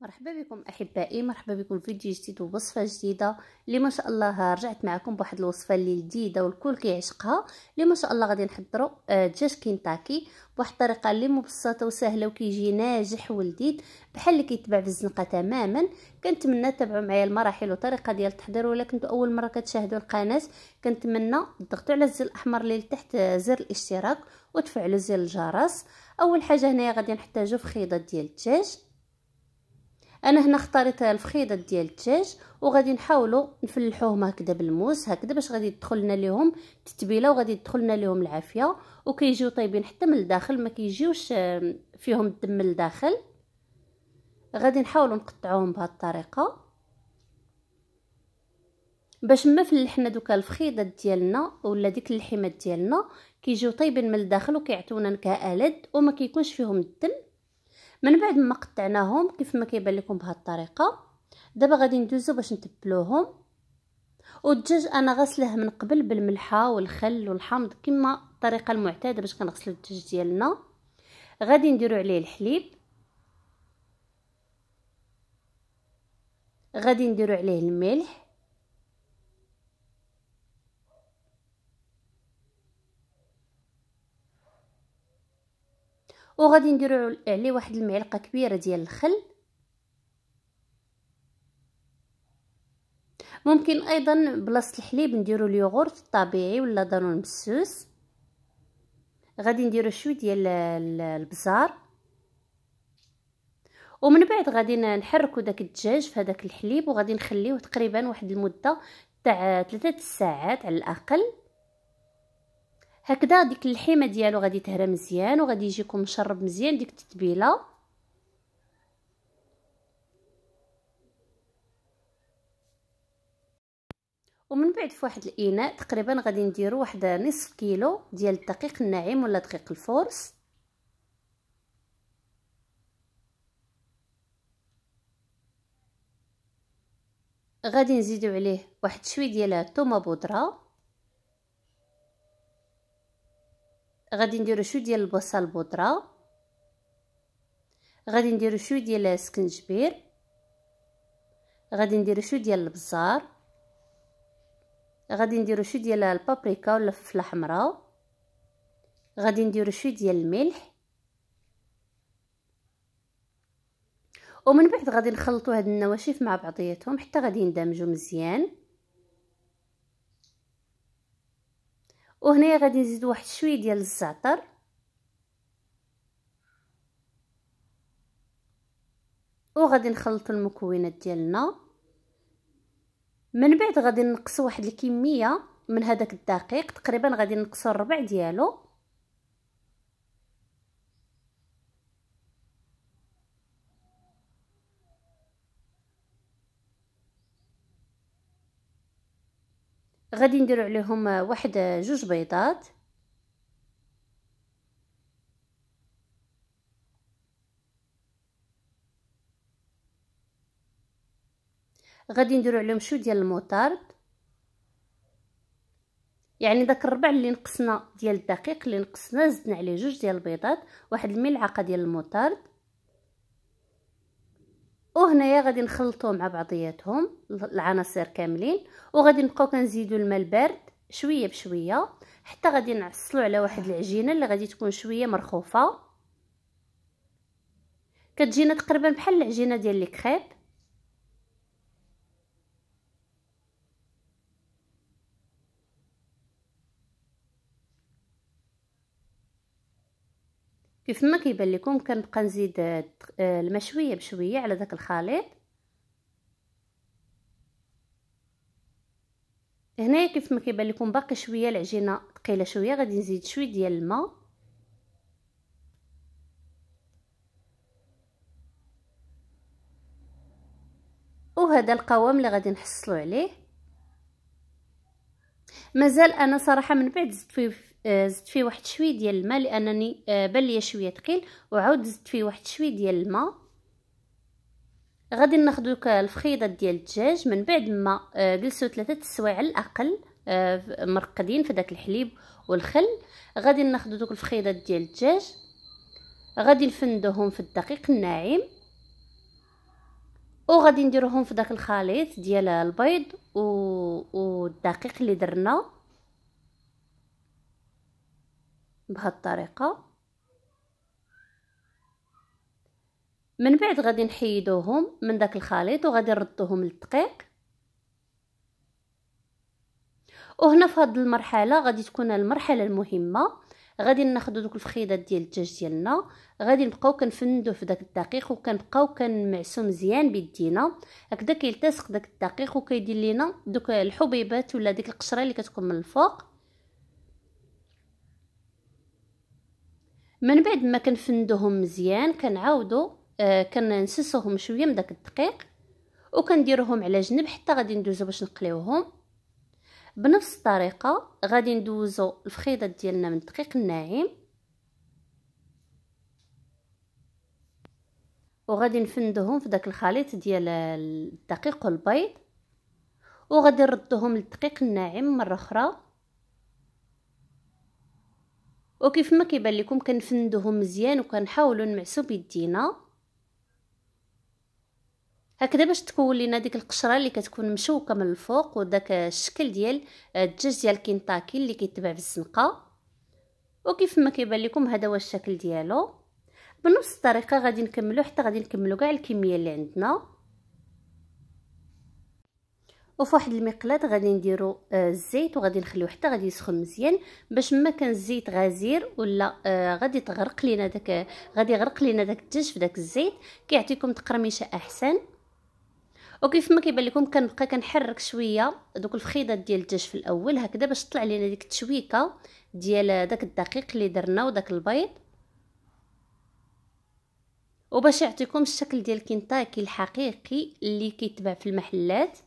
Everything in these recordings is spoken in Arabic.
مرحبا بكم احبائي مرحبا بكم فيديو جديد ووصفه جديده اللي ما شاء الله رجعت معكم بواحد الوصفه اللي جديده والكل كيعشقها اللي ما شاء الله غادي نحضروا آه، دجاج كنتاكي بواحد الطريقه اللي مبسطه وسهله وكيجي ناجح ولذيذ بحال اللي كيتباع في الزنقه تماما كنتمنى تتابعوا معايا المراحل والطريقه ديال التحضير ولا كنتو اول مره كتشاهدوا القناه كنتمنى تضغطوا على الزر الاحمر اللي لتحت آه، زر الاشتراك وتفعلوا زر الجرس اول حاجه هنايا غادي نحتاجوا فخيضه ديال الدجاج انا هنا اختاريت الفخيضات ديال الدجاج وغادي نحاولوا نفلحوهم هكذا بالموس هكذا باش غادي تدخل لنا ليهم التتبيله وغادي تدخل لنا ليهم العافيه وكيجيو طيبين حتى من الداخل ما كيجيوش آه، فيهم الدم من الداخل غادي نحاولوا نقطعوهم بهذه الطريقه باش ما فلحنا دوك الفخيضات ديالنا ولا ديك اللحيمات ديالنا كيجيو طيبين من الداخل وكيعطيونا نكهه الد وما كيكونش فيهم الدم من بعد ما قطعناهم كيف ما كيبان لكم بهذه الطريقه دابا غادي ندوزو باش نتبلوهم والدجاج انا غسله من قبل بالملحه والخل والحامض كما الطريقه المعتاده باش كنغسلو الدجاج ديالنا غادي نديرو عليه الحليب غادي نديرو عليه الملح وغادي نديرو عليه واحد المعلقه كبيره ديال الخل ممكن ايضا بلاصه الحليب نديرو اليوغورت الطبيعي ولا دانون مسوس غادي نديرو شويه ديال البزار ومن بعد غادي نحركو داك الدجاج في هذاك الحليب وغادي نخليوه تقريبا واحد المده تاع 3 ساعات على الاقل هكذا ديك اللحيمه ديالو غادي تهرى مزيان وغادي يجيكم مشرب مزيان ديك التتبيله ومن بعد في واحد الاناء تقريبا غادي نديرو واحد نصف كيلو ديال الدقيق الناعم ولا دقيق الفورس غادي نزيدو عليه واحد شويه ديال الثومه بودره غادي نديرو شو ديال البصل البودره غادي نديرو شو ديال السكنجبير غادي نديرو شو ديال البزار غادي نديرو شو ديال البابريكا ولا الفلفله حمراء غادي نديرو شو ديال الملح ومن بعد غادي نخلطو هاد النواشف مع بعضياتهم حتى غادي يندمجو مزيان وهنايا غادي نزيد واحد شويه ديال الزعتر وغادي نخلطو المكونات ديالنا من بعد غادي نقص واحد الكميه من هذاك الدقيق تقريبا غادي نقصو الربع ديالو غادي نديرو عليهم واحد جوج بيضات غادي نديرو عليهم شو ديال الموطارد يعني داك الربع اللي نقصنا ديال الدقيق اللي نقصنا زدنا عليه جوج ديال البيضات واحد الملعقه ديال الموطارد وهنايا غادي نخلطو مع بعضياتهم العناصر كاملين وغادي نبقاو كنزيدو الماء البارد شويه بشويه حتى غادي نعصلو على واحد العجينه اللي غادي تكون شويه مرخوفه كتجينا تقريبا بحال العجينه ديال الكريب كيف ما كيبان لكم كنبقى نزيد آه، آه، المشويه بشويه على داك الخليط هنايا كيف ما كيبان لكم باقي شويه العجينه ثقيله شويه غادي نزيد شويه ديال الماء وهذا القوام اللي غادي نحصلوا عليه مازال انا صراحه من بعد زدت فيه آه، زدت فيه واحد شويه ديال الماء لانني آه، بان ليا شويه ثقيل وعاود زدت فيه واحد شويه ديال الماء غادي ناخذ دوك الفخيضات ديال الدجاج من بعد ما آه، جلسوا ثلاثه السوايع على الاقل مرقدين في داك الحليب والخل غادي ناخذ دوك الفخيضات ديال الدجاج غادي نفندوهم في الدقيق الناعم وغادي نديروهم في داك الخليط ديال البيض و... والدقيق اللي درناه بهاد الطريقه من بعد غادي نحيدوهم من داك الخليط وغادي نردوهم للدقيق وهنا في هاد المرحله غادي تكون المرحله المهمه غادي ناخذ دوك الفخيدات ديال الدجاج ديالنا غادي نبقاو كنفندو في داك الدقيق وكنبقاو كنمعسو مزيان بيدينا هكذا كيلتصق داك الدقيق وكيدير لينا دوك الحبيبات ولا ديك القشره اللي كتكون من الفوق من بعد ما كنفندوهم مزيان كنعاودو آه كنسسوهم شويه من داك الدقيق وكنديروهم على جنب حتى غادي ندوزو باش نقليوهم بنفس الطريقه غادي ندوزو الفخيضات ديالنا من الدقيق الناعم وغادي نفندوهم في داك الخليط ديال الدقيق والبيض وغادي نردوهم للدقيق الناعم مره اخرى وكيف ما كيبان لكم كنفندوهم مزيان وكنحاولوا نمعسو بيدينا هكذا باش تكون لينا ديك القشره اللي كتكون مشوكه من الفوق وداك الشكل ديال الدجاج ديال كنتاكي اللي كيتباع في الزنقه وكيف ما كيبان لكم هذا هو الشكل ديالو بنفس الطريقه غادي نكملو حتى غادي نكملو كاع الكميه اللي عندنا وفي واحد المقلاه غادي نديرو آه، الزيت وغادي نخليوه حتى غادي يسخن مزيان باش ما كان الزيت غزير ولا آه، غادي تغرق لينا داك غادي يغرق لينا داك الدجاج في داك الزيت كيعطيكم تقرميشه احسن وكيف ما كيبان لكم كنبقى كنحرك شويه دوك الفخيضات ديال الدجاج في الاول هكذا باش طلع لينا ديك التشويكه ديال آه، داك الدقيق اللي درنا وداك البيض وباش يعطيكم الشكل ديال كنتاكي الحقيقي اللي كيتباع في المحلات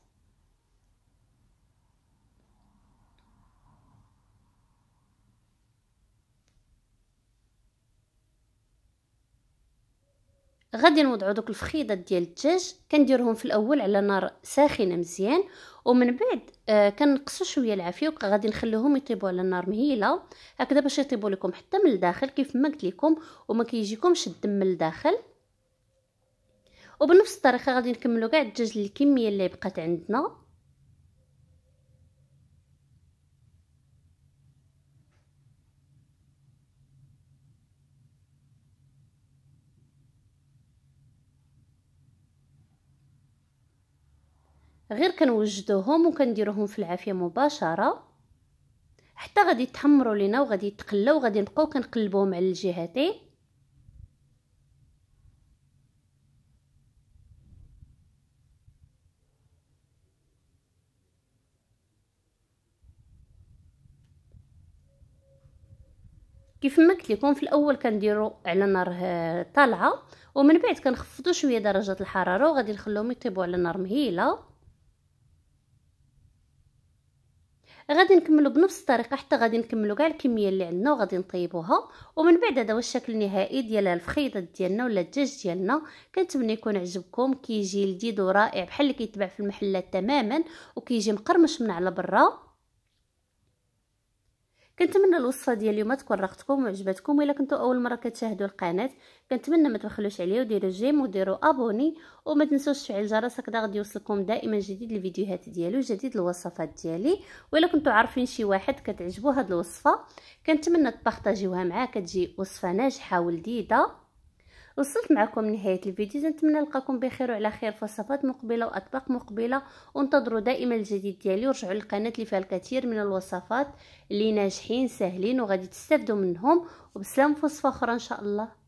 غادي نوضعو دوك الفخيضات ديال الدجاج كنديرهم في الاول على نار ساخنه مزيان ومن بعد آه كنقصو شويه العافيه وغادي نخليهم يطيبوا على نار مهيله هكذا باش يطيبوا لكم حتى من الداخل كيف ما قلت لكم وما كيجيكمش الدم من الداخل وبنفس الطريقه غادي نكملو كاع الدجاج الكميه اللي بقات عندنا غير كنوجدوهم وكنديروهم في العافيه مباشره حتى غادي يتحمروا لينا وغادي يتقلاو وغادي نبقاو كنقلبوهم على الجهتين كيف ما قلت لكم في الاول كنديروا على نار آه، طالعه ومن بعد كنخفضوا شويه درجه الحراره وغادي نخليهم يطيبوا على نار مهيله غادي نكملو بنفس الطريقه حتى غادي نكملو كاع الكميه اللي عندنا وغادي نطيبوها ومن بعد هذا هو الشكل النهائي ديال الفخيضات ديالنا ولا الدجاج ديالنا كنتمنى يكون عجبكم كيجي لذيذ ورائع بحال اللي كيتباع في المحلات تماما وكيجي مقرمش من على برا كنتمنى الوصفه ديال اليوم تكون راقتكم وعجبتكم الا كنتو اول مره كتشاهدوا القناه كنتمنى ما تبخلوش عليا وديروا جيم وديروا ابوني وما تنسوش تفعيل الجرس هكذا غادي يوصلكم دائما جديد الفيديوهات ديالي جديد الوصفات ديالي والا كنتو عارفين شي واحد كتعجبو هاد الوصفه كنتمنى تبارطاجيوها معاه كتجي وصفه ناجحه ولذيذه وصلت معكم لنهايه الفيديو نتمنى نلقاكم بخير وعلى خير وصفات مقبله واطباق مقبله وانتظروا دائما الجديد ديالي ورجعوا للقناه اللي فيها الكثير من الوصفات اللي ناجحين ساهلين وغادي تستفدوا منهم وبسلام في وصفه اخرى ان شاء الله